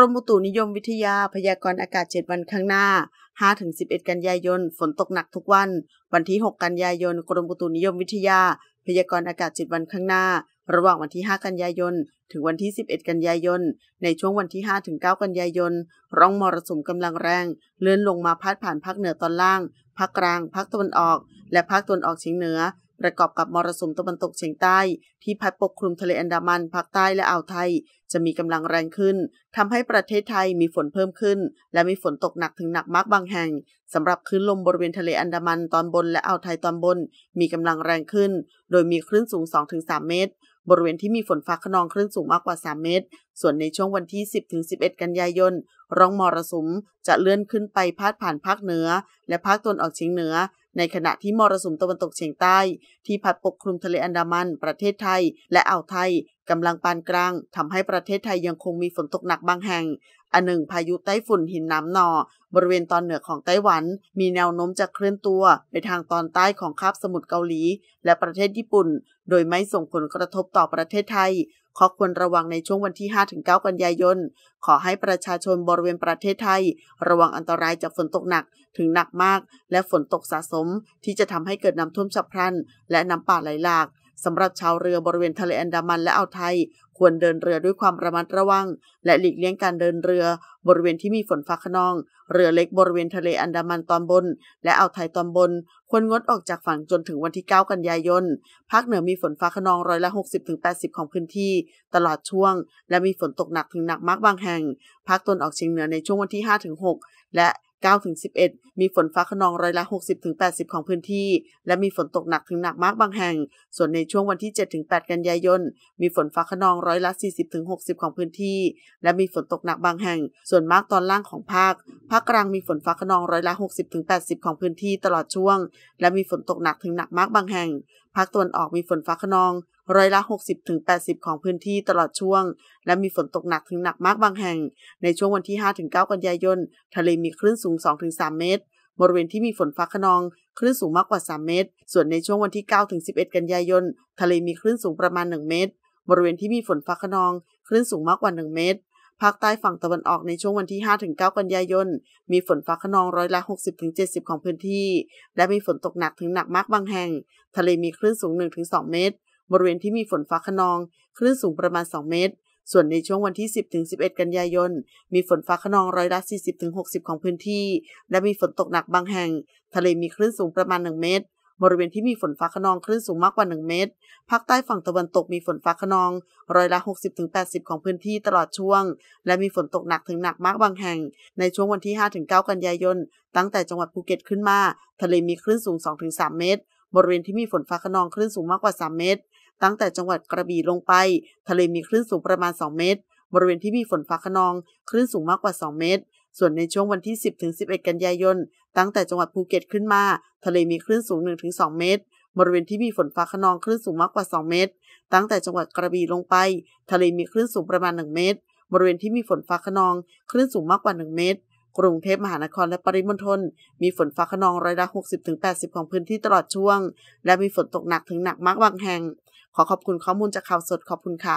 รมอุตุนิยมวิทยา พยากรณ์อากาศ 7 วันข้างหน้า 5-11 กันยายนฝนตกหนักทุกวันวันที่ 6 กันยายน กรมอุตุนิยมวิทยา พยากรณ์อากาศ7วันข้างหน้าระหว่างวันที่ 5 กันยายน ถึงวันที่ 11 กันยายน ในช่วงวันที่ 5-9 กันยายนร่องมรสุมกำลังแรง เลื่อนลงมาพัดผ่านภาคเหนือตอนล่างภาคกลางภาคตะวันออกและภาคตะวันออกเฉียงเหนือประกอบกับมรสุมตะวันตกเฉียงใต้ที่พัดปกคลุมทะเลอันดามันภาคใต้และอ่าวไทยจะมีกำลังแรงขึ้นทำให้ประเทศไทยมีฝนเพิ่มขึ้น และมีฝนตกหนักถึงหนักมากบางแห่งสำหรับคลื่นลมบริเวณทะเลอันดามันตอนบนและอ่าวไทยตอนบน มีกำลังแรงขึ้นโดยมีคลื่นสูง 2-3 เมตร บริเวณที่มีฝนฟ้าขนองคลื่นสูงมากกว่า 3 เมตร ส่วนในช่วงวันที่ 10-11 กันยายนร่องมรสุมจะเลื่อนขึ้นไปพาดผ่านภาคเหนือ และภาคตะวันออกเฉียงเหนือในขณะที่มรสุมตะวันตกเฉียงใต้ที่พัดปกคลุมทะเลอันดามัน ประเทศไทยและอ่าวไทยกำลังปานกลางทำให้ประเทศไทยยังคงมีฝนตกหนักบางแห่ง อันหนึ่ง พายุไต้ฝุ่นหินน้ำหนอ บริเวณตอนเหนือของไต้หวัน มีแนวโน้มจะเคลื่อนตัว ไปทางตอนใต้ของคาบสมุทรเกาหลี และประเทศญี่ปุ่น โดยไม่ส่งผลกระทบต่อประเทศไทยข้อควรระวังในช่วงวันที่ 5-9 กันยายน ขอให้ประชาชนบริเวณประเทศไทย ระวังอันตรายจากฝนตกหนักถึงหนักมากและฝนตกสะสมที่จะทำให้เกิดน้ำท่วมฉับพลัน และน้ำป่าไหลหลากสำหรับชาวเรือบริเวณทะเลอันดามัน และอ่าวไทย ควรเดินเรือด้วยความระมัดระวังและหลีกเลี่ยงการเดินเรือ บริเวณที่มีฝนฟ้าขนอง เรือเล็กบริเวณทะเลอันดามันตอนบน และอ่าวไทยตอนบน ควรงดออกจากฝั่งจนถึงวันที่ 9 กันยายนภาคเหนือมีฝนฟ้าขนองร้อยละ60-80ของพื้นที่ ตลอดช่วง และมีฝนตกหนักถึงหนักมากบางแห่งภาคตนออกเฉียงเหนือในช่วงวันที่5-6และ9-11 มีฝนฟ้าขนองร้อยละ 60-80 ของพื้นที่ และมีฝนตกหนักถึงหนักมากบางแห่ง ส่วนในช่วงวันที่ 7-8 กันยายนมีฝนฟ้าขนองร้อยละ 40-60 ของพื้นที่ และมีฝนตกหนักบางแห่ง ส่วนมากตอนล่างของภาค ภาคกลางมีฝนฟ้าขนองร้อยละ 60-80 ของพื้นที่ตลอดช่วง และมีฝนตกหนักถึงหนักมากบางแห่งภาคตะวันออกมีฝนฟ้าขนองร้อยละ 60-80 ของพื้นที่ตลอดช่วง และมีฝนตกหนักถึงหนักมากบางแห่ง ในช่วงวันที่ 5-9 กันยายนทะเลมีคลื่นสูง 2-3 เมตร บริเวณที่มีฝนฟ้าขนอง คลื่นสูงมากกว่า 3 เมตรส่วนในช่วงวันที่ 9-11 กันยายนทะเลมีคลื่นสูงประมาณ 1 เมตร บริเวณที่มีฝนฟ้าขนองคลื่นสูงมากกว่า 1 เมตรภาคใต้ฝั่งตะวันออกในช่วงวันที่ 5-9 กันยายน มีฝนฟ้าขนองร้อยละ 60-70 ของพื้นที่ และมีฝนตกหนักถึงหนักมากบางแห่ง ทะเลมีคลื่นสูง 1-2 เมตร บริเวณที่มีฝนฟ้าขนอง คลื่นสูงประมาณ 2 เมตร ส่วนในช่วงวันที่ 10-11 กันยายน มีฝนฟ้าขนองร้อยละ 40-60 ของพื้นที่ และมีฝนตกหนักบางแห่ง ทะเลมีคลื่นสูงประมาณ 1 เมตรบริเวณที่มีฝนฟ้าขนองคลื่นสูงมากกว่า 1 เมตรภาคใต้ฝั่งตะวันตกมีฝนฟ้าขนองร้อยละ 60-80 ของพื้นที่ตลอดช่วง และมีฝนตกหนักถึงหนักมากบางแห่ง ในช่วงวันที่ 5-9 กันยายน ตั้งแต่จังหวัดภูเก็ตขึ้นมา ทะเลมีคลื่นสูง 2-3 เมตร บริเวณที่มีฝนฟ้าขนองคลื่นสูงมากกว่า 3 เมตร ตั้งแต่จังหวัดกระบี่ลงไป ทะเลมีคลื่นสูงประมาณ 2 เมตร บริเวณที่มีฝนฟ้าขนองคลื่นสูงมากกว่า 2 เมตรส่วนในช่วงวันที่ 10-11 กันยายน ตั้งแต่จังหวัดภูเก็ตขึ้นมา ทะเลมีคลื่นสูง1-2เมตร บริเวณที่มีฝนฟ้าขนองคลื่นสูงมากกว่า 2 เมตร ตั้งแต่จังหวัดกระบี่ลงไป ทะเลมีคลื่นสูงประมาณ 1 เมตร บริเวณที่มีฝนฟ้าขนองคลื่นสูงมากกว่า 1 เมตร กรุงเทพมหานครและปริมณฑลมีฝนฟ้าขนองร้อยละ60-80 ของพื้นที่ตลอดช่วง และมีฝนตกหนักถึงหนักมากบางแห่ง ขอขอบคุณข้อมูลจากข่าวสดขอบคุณค่ะ